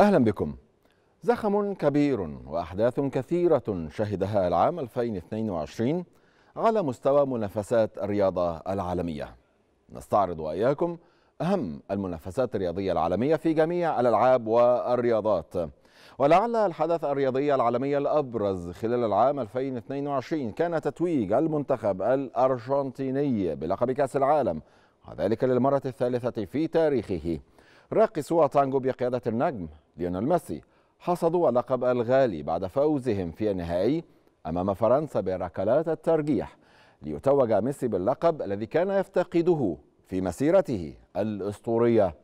أهلا بكم زخم كبير وأحداث كثيرة شهدها العام 2022 على مستوى منافسات الرياضة العالمية نستعرض وإياكم أهم المنافسات الرياضية العالمية في جميع الألعاب والرياضات ولعل الحدث الرياضي العالمي الأبرز خلال العام 2022 كان تتويج المنتخب الأرجنتيني بلقب كأس العالم وذلك للمرة الثالثة في تاريخه راقصوا تانجو بقيادة النجم ليونيل ميسي حصدوا اللقب الغالي بعد فوزهم في النهائي أمام فرنسا بركلات الترجيح ليتوج ميسي باللقب الذي كان يفتقده في مسيرته الأسطورية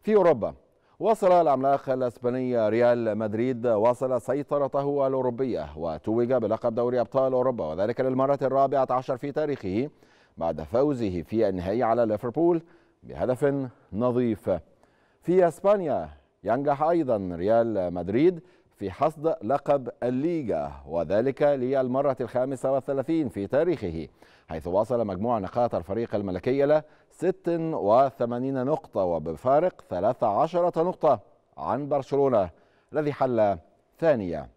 في أوروبا وصل العملاق الاسباني ريال مدريد واصل سيطرته الاوروبيه وتوج بلقب دوري ابطال اوروبا وذلك للمره الرابعه عشر في تاريخه بعد فوزه في النهائي على ليفربول بهدف نظيف في اسبانيا ينجح أيضا ريال مدريد في حصد لقب الليجا وذلك للمرة الخامسة والثلاثين في تاريخه حيث وصل مجموع نقاط الفريق الملكي إلى 86 نقطة وبفارق 13 نقطة عن برشلونة الذي حل ثانية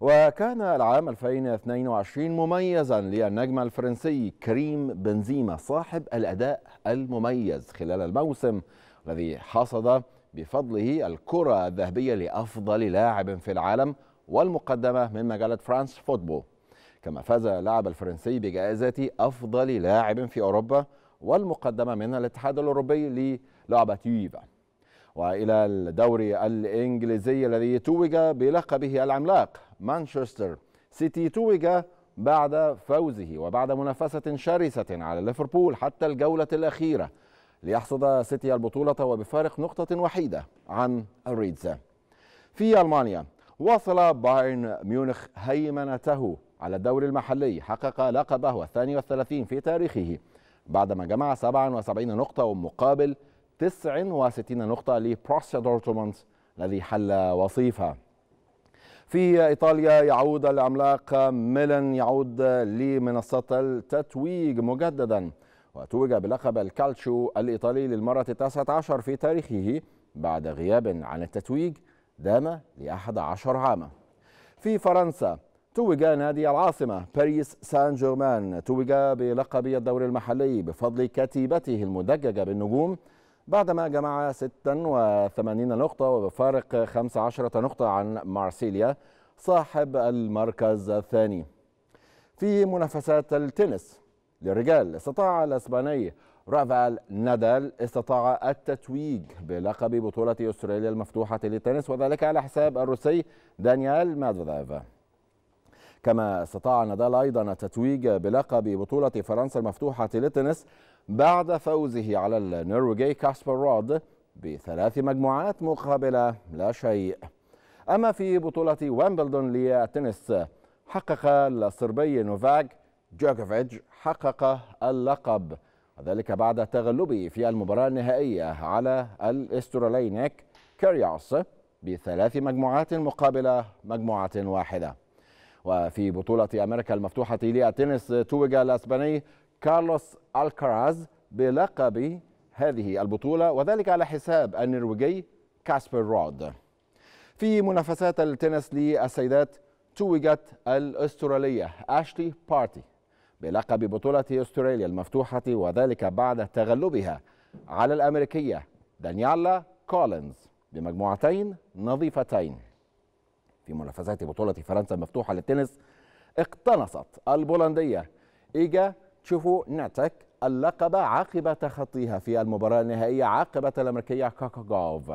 وكان العام 2022 مميزا للنجم الفرنسي كريم بنزيما صاحب الأداء المميز خلال الموسم الذي حصد بفضله الكرة الذهبية لأفضل لاعب في العالم والمقدمة من مجلة فرانس فوتبول كما فاز اللاعب الفرنسي بجائزة أفضل لاعب في أوروبا والمقدمة من الاتحاد الأوروبي للعبة يوفا وإلى الدوري الإنجليزي الذي توج بلقبه العملاق مانشستر سيتي توج بعد فوزه وبعد منافسة شرسة على ليفربول حتى الجولة الأخيرة ليحصد سيتي البطولة وبفارق نقطة وحيدة عن الريدز في ألمانيا واصل بايرن ميونخ هيمنته على الدوري المحلي حقق لقبه الثاني والثلاثين في تاريخه بعدما جمع 77 نقطة مقابل 69 نقطة لبروسيا دورتموند الذي حل وصيفها في إيطاليا يعود العملاق ميلان يعود لمنصة التتويج مجددا وتوج بلقب الكالتشو الإيطالي للمرة التاسعة عشر في تاريخه بعد غياب عن التتويج دام لأحد عشر عاما في فرنسا توج نادي العاصمة باريس سان جيرمان توج بلقب الدوري المحلي بفضل كتيبته المدججة بالنجوم بعدما جمع 86 نقطة وبفارق 15 نقطة عن مارسيليا صاحب المركز الثاني في منافسات التنس للرجال استطاع الاسباني رافال نادال استطاع التتويج بلقب بطولة استراليا المفتوحة للتنس وذلك على حساب الروسي دانيال مادفيديف كما استطاع نادال أيضا التتويج بلقب بطولة فرنسا المفتوحة للتنس بعد فوزه على النرويجي كاسبر رود بثلاث مجموعات مقابل لا شيء أما في بطولة ويمبلدون للتنس حقق الصربي نوفاك جوكوفيتش حقق اللقب وذلك بعد تغلبه في المباراة النهائية على الاسترالينيك كارياس بثلاث مجموعات مقابل مجموعة واحدة وفي بطولة أمريكا المفتوحة للتنس توج الأسباني كارلوس الكراز بلقب هذه البطولة وذلك على حساب النرويجي كاسبر رود في منافسات التنس للسيدات توجت الأسترالية أشلي بارتي بلقب بطولة أستراليا المفتوحة وذلك بعد تغلبها على الأمريكية دانيالا كولينز بمجموعتين نظيفتين في منافسات بطولة فرنسا المفتوحة للتنس اقتنصت البولندية إيجا تشوفو نعتك اللقب عقب تخطيها في المباراة النهائية عقبة الأمريكية كاكاغوف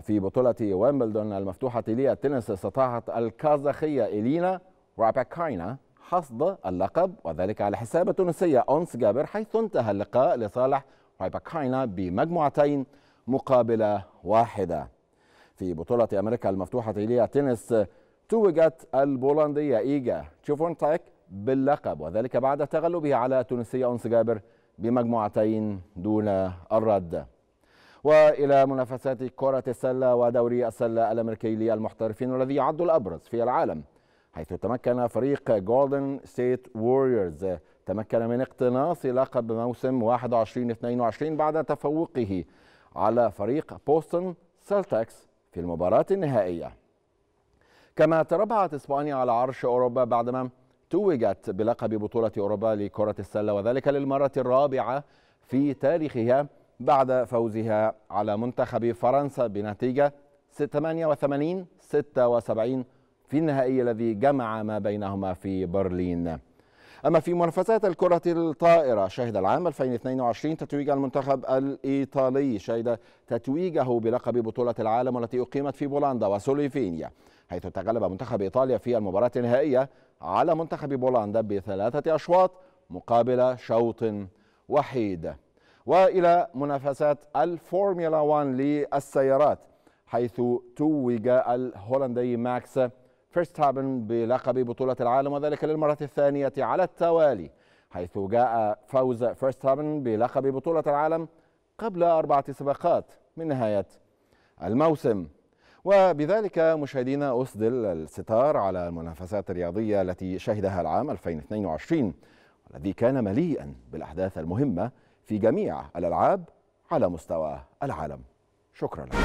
في بطولة ويمبلدون المفتوحة للتنس استطاعت الكازاخية إلينا رابكاينا حصد اللقب وذلك على حساب التونسية أونس جابر حيث انتهى اللقاء لصالح هايباكاينا بمجموعتين مقابل واحدة في بطولة أمريكا المفتوحة للتنس توجت البولندية إيجا تشوفونتايك باللقب وذلك بعد تغلبه على تونسية أونس جابر بمجموعتين دون الرد وإلى منافسات كرة السلة ودوري السلة الأمريكي للمحترفين والذي يعد الأبرز في العالم حيث تمكن فريق جولدن ستيت ووريرز تمكن من اقتناص لقب موسم 21-22 بعد تفوقه على فريق بوستن سلتكس في المباراة النهائية كما تربعت إسبانيا على عرش أوروبا بعدما توجت بلقب بطولة أوروبا لكرة السلة وذلك للمرة الرابعة في تاريخها بعد فوزها على منتخب فرنسا بنتيجة 88 76 في النهائي الذي جمع ما بينهما في برلين أما في منافسات الكرة الطائرة شهد العام 2022 تتويج المنتخب الإيطالي شهد تتويجه بلقب بطولة العالم التي أقيمت في بولندا وسلوفينيا حيث تغلب منتخب إيطاليا في المباراة النهائية على منتخب بولندا بثلاثة أشواط مقابل شوط وحيد وإلى منافسات الفورميلا 1 للسيارات حيث توج الهولندي ماكس فيرستابن بلقب بطولة العالم وذلك للمرة الثانية على التوالي حيث جاء فوز فيرستابن بلقب بطولة العالم قبل أربعة سباقات من نهاية الموسم وبذلك مشاهدينا أسدل الستار على المنافسات الرياضية التي شهدها العام 2022 والذي كان مليئا بالأحداث المهمة في جميع الألعاب على مستوى العالم شكرا لكم